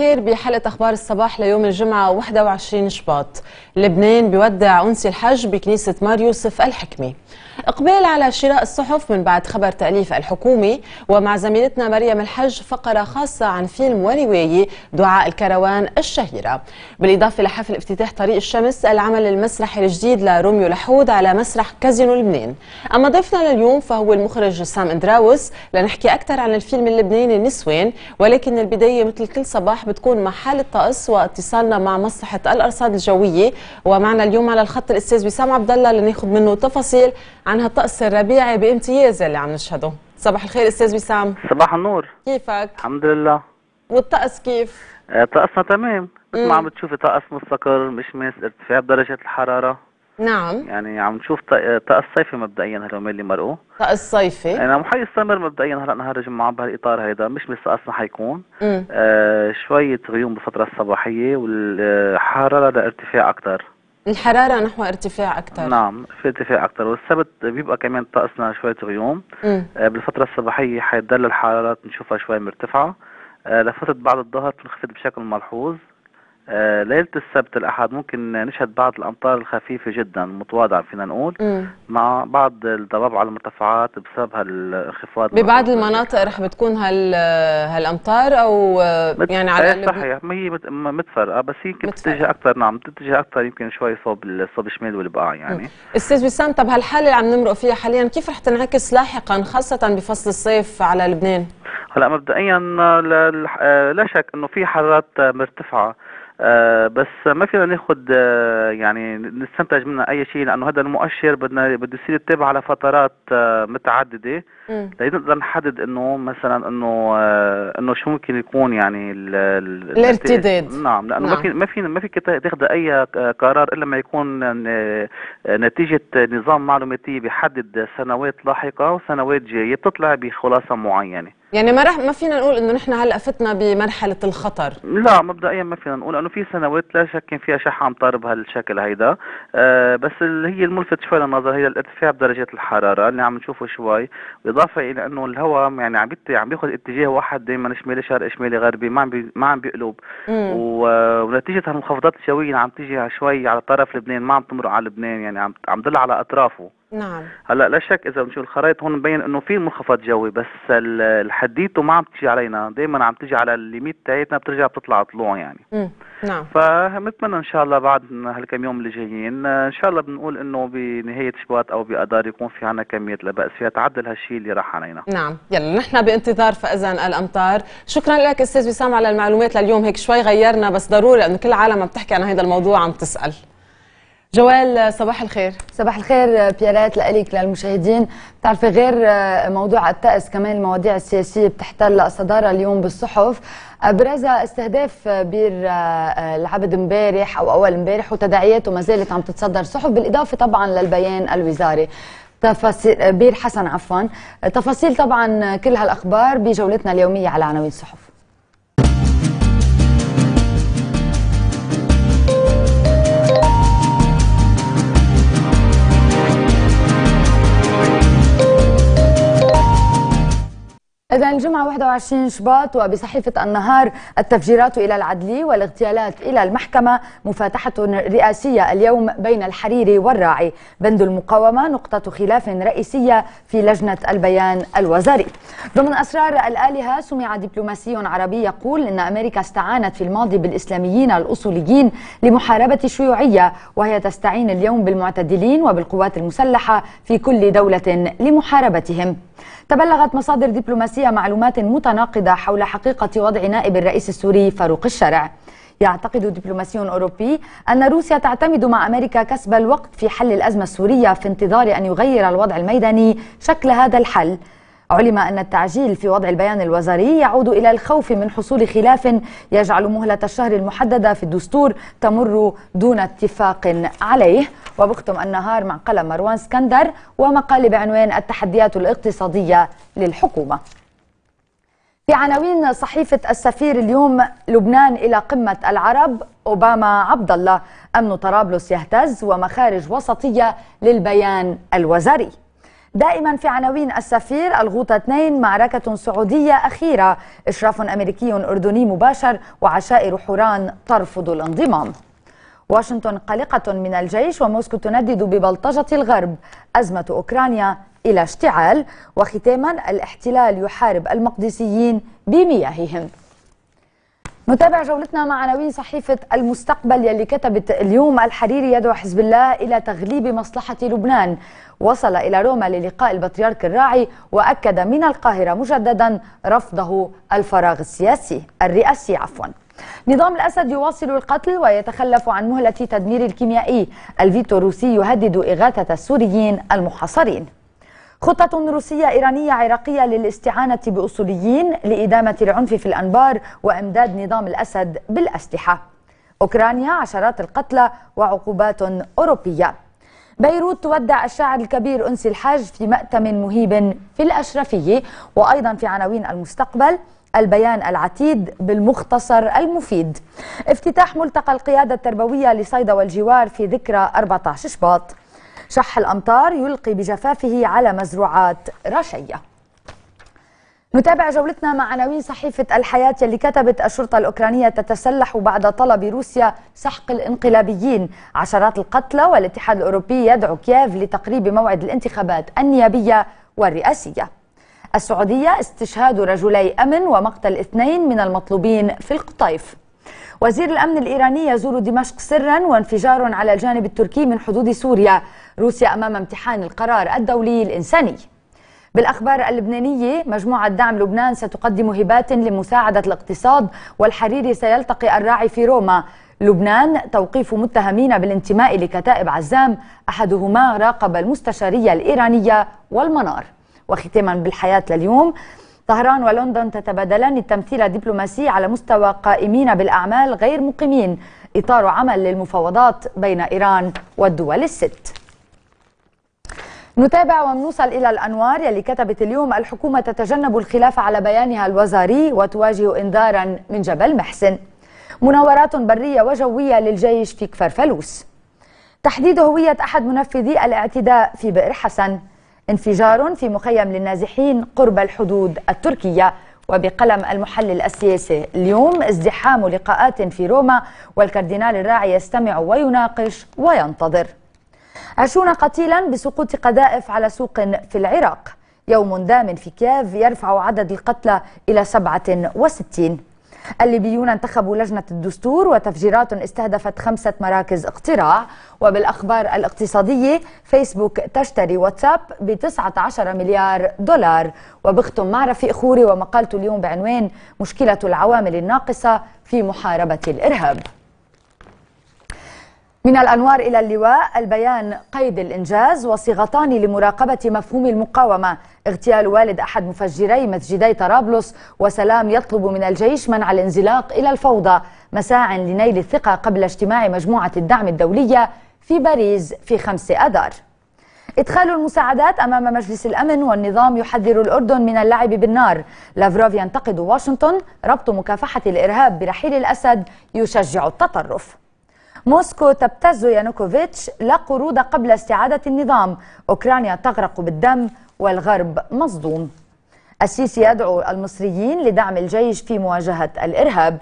الخير بحلقة أخبار الصباح ليوم الجمعة 21 شباط لبنان بيودع أنسي الحج بكنيسة مار يوسف الحكمي إقبال على شراء الصحف من بعد خبر تأليف الحكومة ومع زميلتنا مريم الحج فقرة خاصة عن فيلم ورواية دعاء الكروان الشهيرة بالإضافة لحفل افتتاح طريق الشمس العمل المسرحي الجديد لروميو لحود على مسرح كازينو لبنان أما ضيفنا لليوم فهو المخرج سام إندراوس لنحكي أكثر عن الفيلم اللبناني النسوان ولكن البداية مثل كل صباح بتكون مع حالة طقس واتصالنا مع مصلحة الأرصاد الجوية ومعنا اليوم على الخط الأستاذ وسام عبد الله لناخذ منه تفاصيل عن عن هالطقس الربيعي بامتياز اللي عم نشهده صباح الخير استاذ وسام صباح النور كيفك الحمد لله والطقس كيف آه، طقسنا تمام مثل ما عم بتشوفي طقس مستقر مشمس ارتفاع بدرجات الحراره نعم يعني عم نشوف آه، طقس صيفي مبدئيا هاليومين اللي مرقوا طقس صيفي انا يعني حيستمر مبدئيا هلا نهار الجمعه بهالاطار هيدا مش من طقسنا حيكون آه شويه غيوم بالفتره الصباحيه والحراره لارتفاع اكثر الحرارة نحو ارتفاع أكثر نعم في ارتفاع أكثر والسبت بيبقى كمان طقسنا شوية غيوم آه بالفترة الصباحية حيتدلل الحرارات نشوفها شوية مرتفعة آه، لفترة بعد الظهر بتنخفض بشكل ملحوظ آه، ليلة السبت الأحد ممكن نشهد بعض الأمطار الخفيفة جدا متواضعة فينا نقول مع بعض الضباب على المرتفعات بسبب هالانخفاض ببعض المناطق رح بتكون هال هالأمطار أو يعني على إيه، الأقل صحيح ما هي متفرقة بس هي يمكن تتجه أكثر نعم تتجه أكثر يمكن شوي صوب الصوب الشمال والبقاع يعني أستاذ وسام طب هالحالة اللي عم نمرق فيها حاليا كيف رح تنعكس لاحقا خاصة بفصل الصيف على لبنان؟ هلا مبدئيا آه، آه، لا شك انه في حرارات مرتفعه آه بس ما فينا ناخد آه يعني نستنتج منها اي شيء لانه هذا المؤشر بدنا بده يصير يتبع على فترات آه متعدده لنقدر نحدد انه مثلا انه آه، انه شو ممكن يكون يعني الارتداد نعم لانه نعم. ما في ما في ما فيك تاخذ اي آه، قرار الا ما يكون آه، نتيجه نظام معلوماتي بيحدد سنوات لاحقه وسنوات جايه بتطلع بخلاصه معينه يعني ما رح ما فينا نقول انه نحن هلا فتنا بمرحله الخطر لا مبدئيا ما فينا نقول لانه في سنوات لا شك كان فيها شح امطار بهالشكل هيدا آه بس اللي هي الملفت شوي للنظر هي الارتفاع بدرجات الحراره اللي عم نشوفه شوي بالاضافه الى انه الهواء يعني عم عم بياخذ اتجاه واحد دائما شمالي شرقي شمالي غربي ما عم بي ما عم بيقلب ونتيجه هالمنخفضات الجويه عم تيجي شوي على طرف لبنان ما عم تمرق على لبنان يعني عم عم تضل على اطرافه نعم هلا لا شك اذا بنشوف الخرائط هون مبين انه في منخفض جوي بس الحديته ما عم تجي علينا دائما عم تجي على الليميت تاعتنا بترجع بتطلع طلوع يعني مم. نعم فبنتمنى ان شاء الله بعد هالكم يوم اللي جايين ان شاء الله بنقول انه بنهايه شباط او باذار يكون في عنا كميه لا باس فيها تعدل هالشيء اللي راح علينا نعم يلا نحن بانتظار فاذا الامطار شكرا لك استاذ وسام على المعلومات لليوم هيك شوي غيرنا بس ضروري انه كل العالم عم تحكي عن هذا الموضوع عم تسال جوال آه، صباح الخير صباح الخير آه، بيارات لك للمشاهدين بتعرفي غير آه، موضوع التأس كمان المواضيع السياسية بتحتل الصدارة اليوم بالصحف أبرزها استهداف بير العبد امبارح أو أول امبارح وتداعياته ما زالت عم تتصدر صحف بالإضافة طبعا للبيان الوزاري تفاصيل بير حسن عفوا تفاصيل طبعا كل هالأخبار بجولتنا اليومية على عناوين الصحف إذا الجمعة 21 شباط وبصحيفة النهار التفجيرات إلى العدلي والاغتيالات إلى المحكمة مفاتحة رئاسية اليوم بين الحريري والراعي بند المقاومة نقطة خلاف رئيسية في لجنة البيان الوزاري ضمن أسرار الآلهة سمع دبلوماسي عربي يقول إن أمريكا استعانت في الماضي بالإسلاميين الأصوليين لمحاربة الشيوعية وهي تستعين اليوم بالمعتدلين وبالقوات المسلحة في كل دولة لمحاربتهم تبلغت مصادر دبلوماسية معلومات متناقضة حول حقيقة وضع نائب الرئيس السوري فاروق الشرع يعتقد دبلوماسي أوروبي أن روسيا تعتمد مع أمريكا كسب الوقت في حل الأزمة السورية في انتظار أن يغير الوضع الميداني شكل هذا الحل علم أن التعجيل في وضع البيان الوزاري يعود إلى الخوف من حصول خلاف يجعل مهلة الشهر المحددة في الدستور تمر دون اتفاق عليه وبختم النهار مع قلم مروان اسكندر ومقال بعنوان التحديات الاقتصادية للحكومة في عناوين صحيفة السفير اليوم لبنان إلى قمة العرب أوباما عبد الله أمن طرابلس يهتز ومخارج وسطية للبيان الوزاري دائما في عناوين السفير الغوطة 2 معركة سعودية أخيرة إشراف أمريكي أردني مباشر وعشائر حوران ترفض الانضمام واشنطن قلقة من الجيش وموسكو تندد ببلطجة الغرب أزمة أوكرانيا إلى اشتعال وختاما الاحتلال يحارب المقدسيين بمياههم نتابع جولتنا مع عناوين صحيفة المستقبل يلي كتبت اليوم الحريري يدعو حزب الله إلى تغليب مصلحة لبنان وصل إلى روما للقاء البطريرك الراعي وأكد من القاهرة مجددا رفضه الفراغ السياسي الرئاسي عفواً نظام الأسد يواصل القتل ويتخلف عن مهلة تدمير الكيميائي الفيتو الروسي يهدد إغاثة السوريين المحاصرين خطة روسية إيرانية عراقية للاستعانة بأصوليين لإدامة العنف في الأنبار وإمداد نظام الأسد بالأسلحة أوكرانيا عشرات القتلى وعقوبات أوروبية بيروت تودع الشاعر الكبير أنسي الحاج في مأتم مهيب في الأشرفية وأيضا في عناوين المستقبل البيان العتيد بالمختصر المفيد افتتاح ملتقى القيادة التربوية لصيدا والجوار في ذكرى 14 شباط شح الأمطار يلقي بجفافه على مزروعات رشية نتابع جولتنا مع عناوين صحيفة الحياة اللي كتبت الشرطة الأوكرانية تتسلح بعد طلب روسيا سحق الانقلابيين عشرات القتلى والاتحاد الأوروبي يدعو كييف لتقريب موعد الانتخابات النيابية والرئاسية السعودية استشهاد رجلي أمن ومقتل اثنين من المطلوبين في القطيف وزير الأمن الإيراني يزور دمشق سرا وانفجار على الجانب التركي من حدود سوريا روسيا أمام امتحان القرار الدولي الإنساني بالأخبار اللبنانية مجموعة دعم لبنان ستقدم هبات لمساعدة الاقتصاد والحريري سيلتقي الراعي في روما لبنان توقيف متهمين بالانتماء لكتائب عزام أحدهما راقب المستشارية الإيرانية والمنار وختاما بالحياة لليوم طهران ولندن تتبادلان التمثيل الدبلوماسي على مستوى قائمين بالأعمال غير مقيمين إطار عمل للمفاوضات بين إيران والدول الست نتابع ونوصل إلى الأنوار يلي كتبت اليوم الحكومة تتجنب الخلاف على بيانها الوزاري وتواجه إنذارا من جبل محسن مناورات برية وجوية للجيش في كفر فلوس تحديد هوية أحد منفذي الاعتداء في بئر حسن انفجار في مخيم للنازحين قرب الحدود التركية وبقلم المحلل السياسي اليوم ازدحام لقاءات في روما والكاردينال الراعي يستمع ويناقش وينتظر عشرون قتيلا بسقوط قذائف على سوق في العراق يوم دام في كييف يرفع عدد القتلى إلى 67 الليبيون انتخبوا لجنة الدستور وتفجيرات استهدفت خمسة مراكز اقتراع وبالأخبار الاقتصادية فيسبوك تشتري واتساب ب 19 مليار دولار وبختم مع رفيق خوري ومقالته اليوم بعنوان مشكلة العوامل الناقصة في محاربة الإرهاب من الأنوار إلى اللواء البيان قيد الإنجاز وصيغتان لمراقبة مفهوم المقاومة اغتيال والد أحد مفجري مسجدي طرابلس وسلام يطلب من الجيش منع الانزلاق إلى الفوضى مساع لنيل الثقة قبل اجتماع مجموعة الدعم الدولية في باريس في 5 أذار إدخال المساعدات أمام مجلس الأمن والنظام يحذر الأردن من اللعب بالنار لافروف ينتقد واشنطن ربط مكافحة الإرهاب برحيل الأسد يشجع التطرف موسكو تبتز يانوكوفيتش لا قروض قبل استعادة النظام أوكرانيا تغرق بالدم والغرب مصدوم السيسي يدعو المصريين لدعم الجيش في مواجهة الإرهاب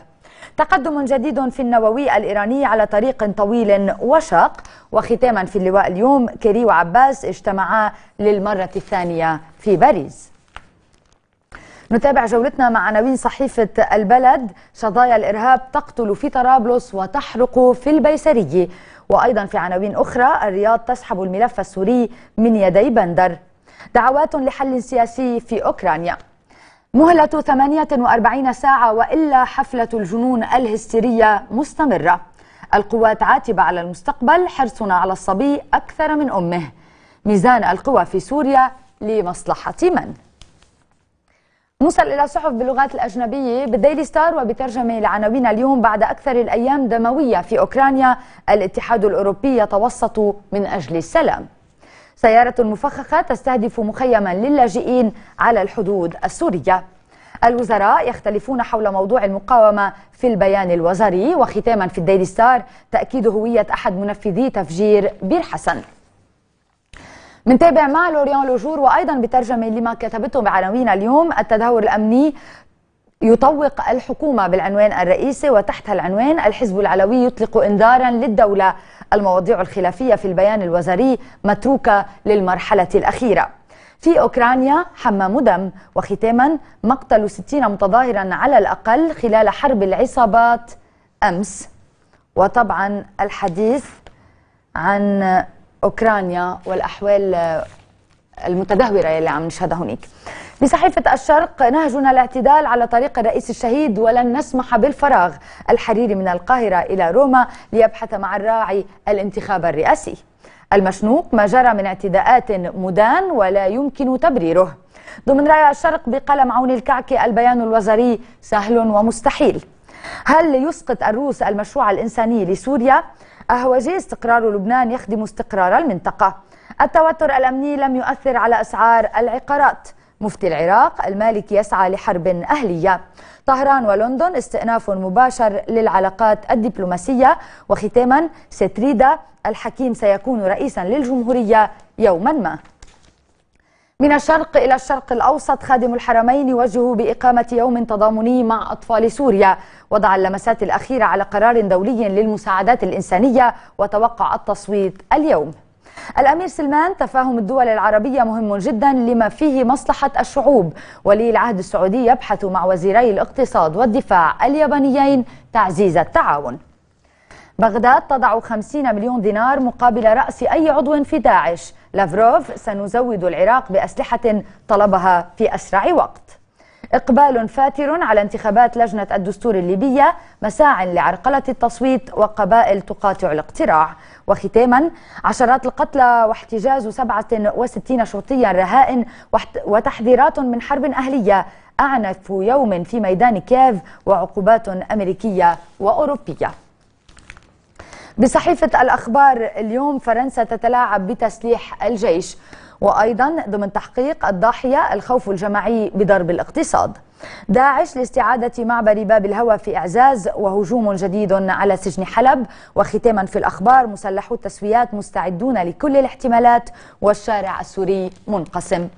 تقدم جديد في النووي الإيراني على طريق طويل وشاق وختاما في اللواء اليوم كيري وعباس اجتمعا للمرة الثانية في باريس نتابع جولتنا مع عناوين صحيفة البلد شظايا الإرهاب تقتل في طرابلس وتحرق في البيسرية وأيضا في عناوين أخرى الرياض تسحب الملف السوري من يدي بندر دعوات لحل سياسي في أوكرانيا مهلة 48 ساعة وإلا حفلة الجنون الهستيرية مستمرة القوات عاتبة على المستقبل حرصنا على الصبي أكثر من أمه ميزان القوى في سوريا لمصلحة من؟ نوصل إلى صحف باللغات الأجنبية بالديلي ستار وبترجمة لعناوين اليوم بعد أكثر الأيام دموية في أوكرانيا الاتحاد الأوروبي يتوسط من أجل السلام سيارة مفخخة تستهدف مخيما للاجئين على الحدود السورية الوزراء يختلفون حول موضوع المقاومة في البيان الوزاري وختاما في الديلي ستار تأكيد هوية أحد منفذي تفجير بير حسن منتابع مع لوريان لوجور وأيضا بترجمة لما كتبته بعناوين اليوم التدهور الأمني يطوق الحكومة بالعنوان الرئيسي وتحت العنوان الحزب العلوي يطلق إنذارا للدولة المواضيع الخلافية في البيان الوزاري متروكة للمرحلة الأخيرة في أوكرانيا حمام دم وختاما مقتل 60 متظاهرا على الأقل خلال حرب العصابات أمس وطبعا الحديث عن أوكرانيا والأحوال المتدهورة اللي عم نشهدها هناك بصحيفة الشرق نهجنا الاعتدال على طريق الرئيس الشهيد ولن نسمح بالفراغ الحريري من القاهرة إلى روما ليبحث مع الراعي الانتخاب الرئاسي المشنوق ما جرى من اعتداءات مدان ولا يمكن تبريره ضمن رأي الشرق بقلم عون الكعكي البيان الوزاري سهل ومستحيل هل يسقط الروس المشروع الإنساني لسوريا؟ أهوجي استقرار لبنان يخدم استقرار المنطقة التوتر الأمني لم يؤثر على أسعار العقارات مفتي العراق المالكي يسعى لحرب أهلية طهران ولندن استئناف مباشر للعلاقات الدبلوماسية وختاما ستريدا الحكيم سيكون رئيسا للجمهورية يوما ما من الشرق إلى الشرق الأوسط خادم الحرمين يوجه بإقامة يوم تضامني مع أطفال سوريا وضع اللمسات الأخيرة على قرار دولي للمساعدات الإنسانية وتوقع التصويت اليوم الأمير سلمان تفاهم الدول العربية مهم جدا لما فيه مصلحة الشعوب ولي العهد السعودي يبحث مع وزيري الاقتصاد والدفاع اليابانيين تعزيز التعاون بغداد تضع 50 مليون دينار مقابل رأس أي عضو في داعش لافروف سنزود العراق بأسلحة طلبها في أسرع وقت إقبال فاتر على انتخابات لجنة الدستور الليبية مساع لعرقلة التصويت وقبائل تقاطع الاقتراع وختاما عشرات القتلى واحتجاز 67 شرطيا رهائن وتحذيرات من حرب أهلية أعنف يوم في ميدان كييف وعقوبات أمريكية وأوروبية بصحيفة الأخبار اليوم فرنسا تتلاعب بتسليح الجيش وأيضا ضمن تحقيق الضاحية الخوف الجماعي بضرب الاقتصاد داعش لاستعادة معبر باب الهوى في إعزاز وهجوم جديد على سجن حلب وختاما في الأخبار مسلحو التسويات مستعدون لكل الاحتمالات والشارع السوري منقسم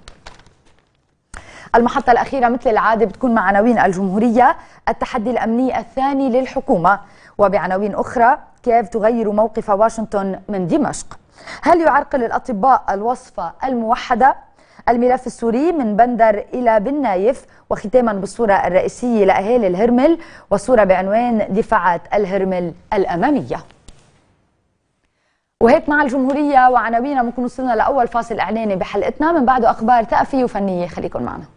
المحطة الأخيرة مثل العادة بتكون مع عناوين الجمهورية التحدي الأمني الثاني للحكومة وبعناوين أخرى كييف تغير موقف واشنطن من دمشق هل يعرقل الأطباء الوصفة الموحدة؟ الملف السوري من بندر إلى بن نايف وختاما بالصورة الرئيسية لأهالي الهرمل وصورة بعنوان دفاعات الهرمل الأمامية وهيك مع الجمهورية وعناوينا بنكون وصلنا لأول فاصل إعلاني بحلقتنا من بعده أخبار تأفي وفنية خليكن معنا